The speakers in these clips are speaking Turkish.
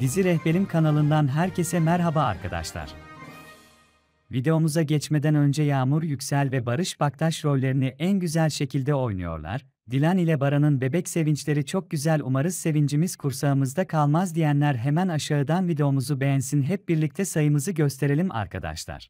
Dizi Rehberim kanalından herkese merhaba arkadaşlar. Videomuza geçmeden önce Yağmur Yüksel ve Barış Baktaş rollerini en güzel şekilde oynuyorlar. Dilan ile Baran'ın bebek sevinçleri çok güzel umarız sevincimiz kursağımızda kalmaz diyenler hemen aşağıdan videomuzu beğensin hep birlikte sayımızı gösterelim arkadaşlar.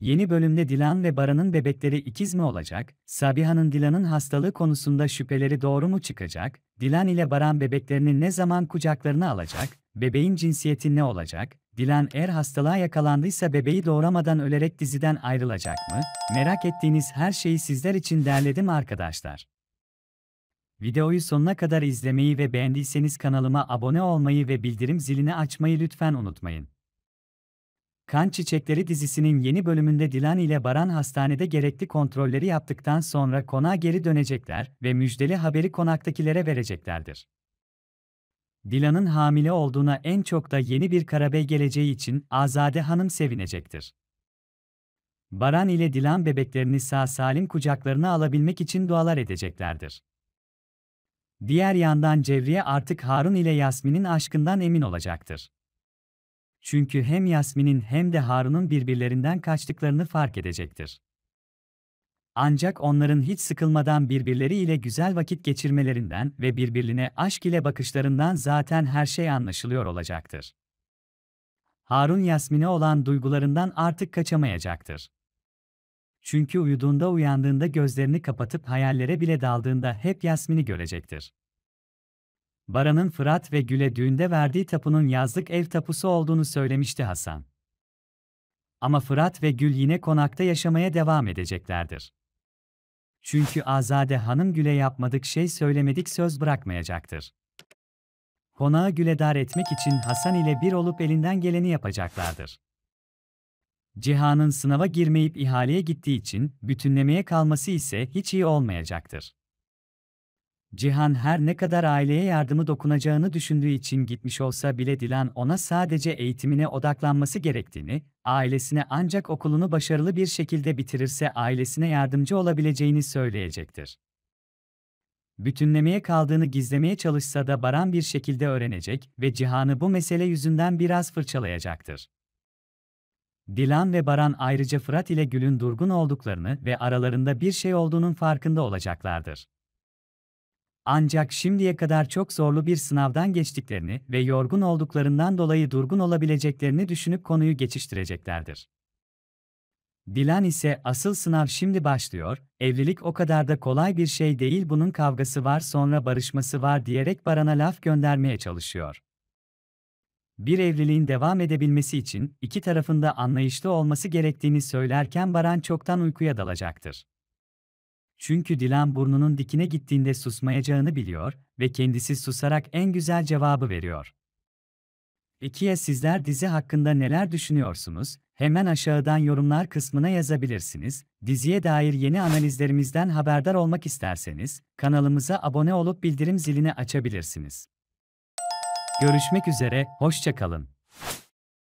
Yeni bölümde Dilan ve Baran'ın bebekleri ikiz mi olacak? Sabiha'nın Dilan'ın hastalığı konusunda şüpheleri doğru mu çıkacak? Dilan ile Baran bebeklerini ne zaman kucaklarına alacak? Bebeğin cinsiyeti ne olacak? Dilan eğer hastalığa yakalandıysa bebeği doğuramadan ölerek diziden ayrılacak mı? Merak ettiğiniz her şeyi sizler için derledim arkadaşlar. Videoyu sonuna kadar izlemeyi ve beğendiyseniz kanalıma abone olmayı ve bildirim zilini açmayı lütfen unutmayın. Kan Çiçekleri dizisinin yeni bölümünde Dilan ile Baran hastanede gerekli kontrolleri yaptıktan sonra konağa geri dönecekler ve müjdeli haberi konaktakilere vereceklerdir. Dilan'ın hamile olduğuna en çok da yeni bir karabey geleceği için Azade Hanım sevinecektir. Baran ile Dilan bebeklerini sağ salim kucaklarına alabilmek için dualar edeceklerdir. Diğer yandan Cevriye artık Harun ile Yasmin'in aşkından emin olacaktır. Çünkü hem Yasmin'in hem de Harun'un birbirlerinden kaçtıklarını fark edecektir. Ancak onların hiç sıkılmadan birbirleriyle güzel vakit geçirmelerinden ve birbirine aşk ile bakışlarından zaten her şey anlaşılıyor olacaktır. Harun Yasmin'e olan duygularından artık kaçamayacaktır. Çünkü uyuduğunda uyandığında gözlerini kapatıp hayallere bile daldığında hep Yasmin'i görecektir. Baran'ın Fırat ve Gül'e düğünde verdiği tapunun yazlık ev tapusu olduğunu söylemişti Hasan. Ama Fırat ve Gül yine konakta yaşamaya devam edeceklerdir. Çünkü Azade Hanım Gül'e yapmadık şey söylemedik söz bırakmayacaktır. Konağı Gül'e dar etmek için Hasan ile bir olup elinden geleni yapacaklardır. Cihan'ın sınava girmeyip ihaleye gittiği için bütünlemeye kalması ise hiç iyi olmayacaktır. Cihan her ne kadar aileye yardımı dokunacağını düşündüğü için gitmiş olsa bile Dilan ona sadece eğitimine odaklanması gerektiğini, ailesine ancak okulunu başarılı bir şekilde bitirirse ailesine yardımcı olabileceğini söyleyecektir. Bütünlemeye kaldığını gizlemeye çalışsa da Baran bir şekilde öğrenecek ve Cihan'ı bu mesele yüzünden biraz fırçalayacaktır. Dilan ve Baran ayrıca Fırat ile Gül'ün durgun olduklarını ve aralarında bir şey olduğunun farkında olacaklardır. Ancak şimdiye kadar çok zorlu bir sınavdan geçtiklerini ve yorgun olduklarından dolayı durgun olabileceklerini düşünüp konuyu geçiştireceklerdir. Dilan ise asıl sınav şimdi başlıyor, evlilik o kadar da kolay bir şey değil bunun kavgası var sonra barışması var diyerek Baran'a laf göndermeye çalışıyor. Bir evliliğin devam edebilmesi için iki tarafında anlayışlı olması gerektiğini söylerken Baran çoktan uykuya dalacaktır. Çünkü Dilan burnunun dikine gittiğinde susmayacağını biliyor ve kendisi susarak en güzel cevabı veriyor. İkiye sizler dizi hakkında neler düşünüyorsunuz? Hemen aşağıdan yorumlar kısmına yazabilirsiniz. Diziye dair yeni analizlerimizden haberdar olmak isterseniz kanalımıza abone olup bildirim zilini açabilirsiniz. Görüşmek üzere, hoşçakalın.